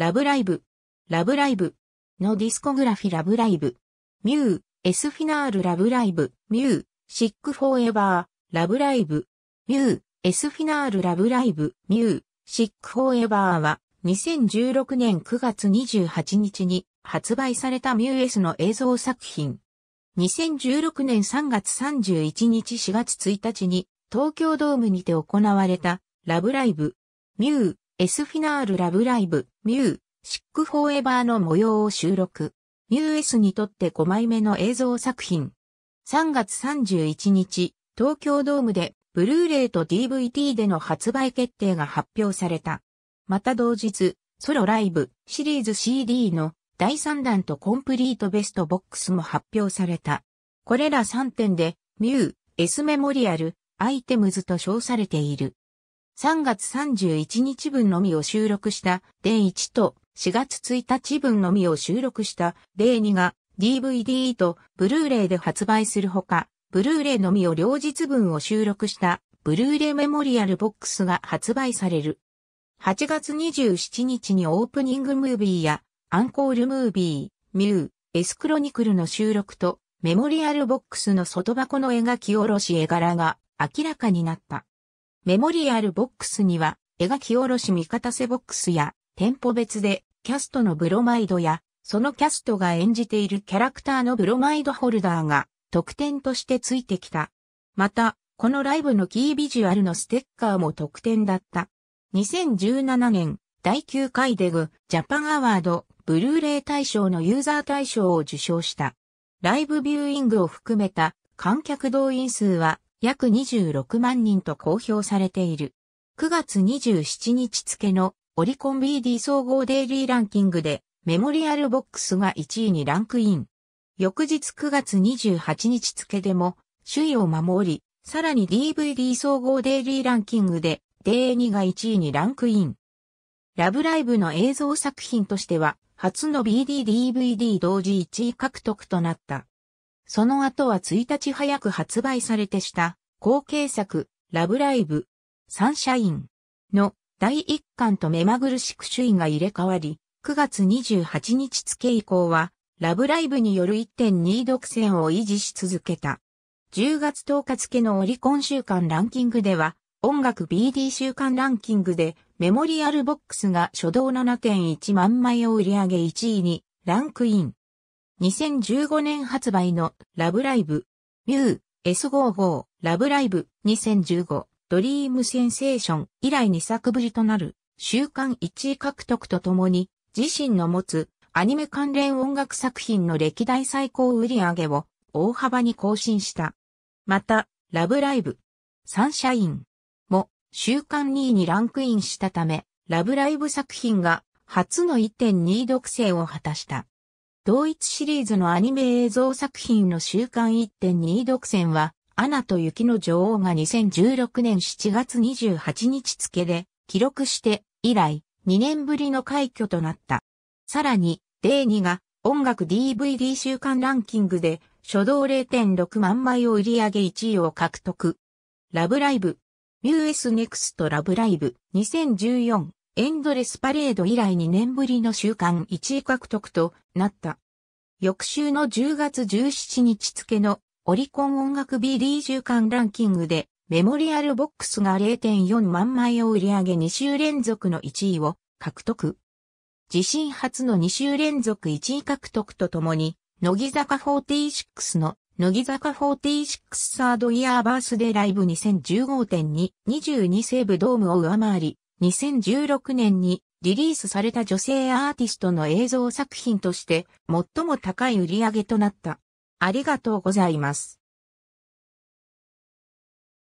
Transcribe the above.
ラブライブ、ラブライブのディスコグラフィラブライブ、ミュー、エスフィナールラブライブ、ミュー、シックフォーエバー、ラブライブ、ミュー、エスフィナールラブライブ、ミュー、シックフォーエバーは2016年9月28日に発売されたミューエスの映像作品。2016年3月31日4月1日に東京ドームにて行われたラブライブ、ミュー、エスフィナールラブライブ、ミュー、シックフォーエバーの模様を収録。ミュー S にとって5枚目の映像作品。3月31日、東京ドームで、ブルーレイと DVD での発売決定が発表された。また同日、ソロライブ、シリーズ CD の第3弾とコンプリートベストボックスも発表された。これら3点で、ミュー、S メモリアル、アイテムズと称されている。3月31日分のみを収録した例1と4月1日分のみを収録した例2が DVD とブルーレイで発売するほか、ブルーレイのみを両日分を収録したブルーレイメモリアルボックスが発売される。8月27日にオープニングムービーやアンコールムービー、ミュー、エスクロニクルの収録とメモリアルボックスの外箱の描き下ろし絵柄が明らかになった。メモリアルボックスには、描き下ろし味方せボックスや、店舗別で、キャストのブロマイドや、そのキャストが演じているキャラクターのブロマイドホルダーが、特典としてついてきた。また、このライブのキービジュアルのステッカーも特典だった。2017年、第9回デグ、ジャパンアワード、ブルーレイ大賞のユーザー大賞を受賞した。ライブビューイングを含めた観客動員数は約26万人と公表されている。9月27日付のオリコン BD 総合デイリーランキングでメモリアルボックスが1位にランクイン。翌日9月28日付でも首位を守り、さらに DVD 総合デイリーランキングでデイ2が1位にランクイン。ラブライブの映像作品としては初の BDDVD 同時1位獲得となった。その後は1日早く発売されてした後継作、ラブライブ、サンシャインの第1巻と目まぐるしく首位が入れ替わり、9月28日付以降は、ラブライブによる1.2独占を維持し続けた。10月10日付のオリコン週間ランキングでは、音楽 BD 週間ランキングで、メモリアルボックスが初動7.1万枚を売り上げ1位にランクイン。2015年発売のラブライブ、ミュー、S55、ラブライブ、2015、ドリームセンセーション以来2作ぶりとなる週間1位獲得とともに自身の持つアニメ関連音楽作品の歴代最高売り上げを大幅に更新した。また、ラブライブ、サンシャインも週間2位にランクインしたため、ラブライブ作品が初の1.2位独占を果たした。同一シリーズのアニメ映像作品の週刊1.2独占は、アナと雪の女王が2016年7月28日付で記録して以来2年ぶりの快挙となった。さらに、デイニが音楽 DVD 週刊ランキングで初動0.6万枚を売り上げ1位を獲得。ラブライブ、US NEXT ラブライブ2014エンドレスパレード以来2年ぶりの週間1位獲得となった。翌週の10月17日付のオリコン音楽 BD 週間ランキングでメモリアルボックスが0.4万枚を売り上げ2週連続の1位を獲得。自身初の2週連続1位獲得とともに、乃木坂46の乃木坂46サードイヤーバースデーライブ2 0 1 5 2 2セ西武ドームを上回り、2016年にリリースされた女性アーティストの映像作品として最も高い売り上げとなった。ありがとうございます。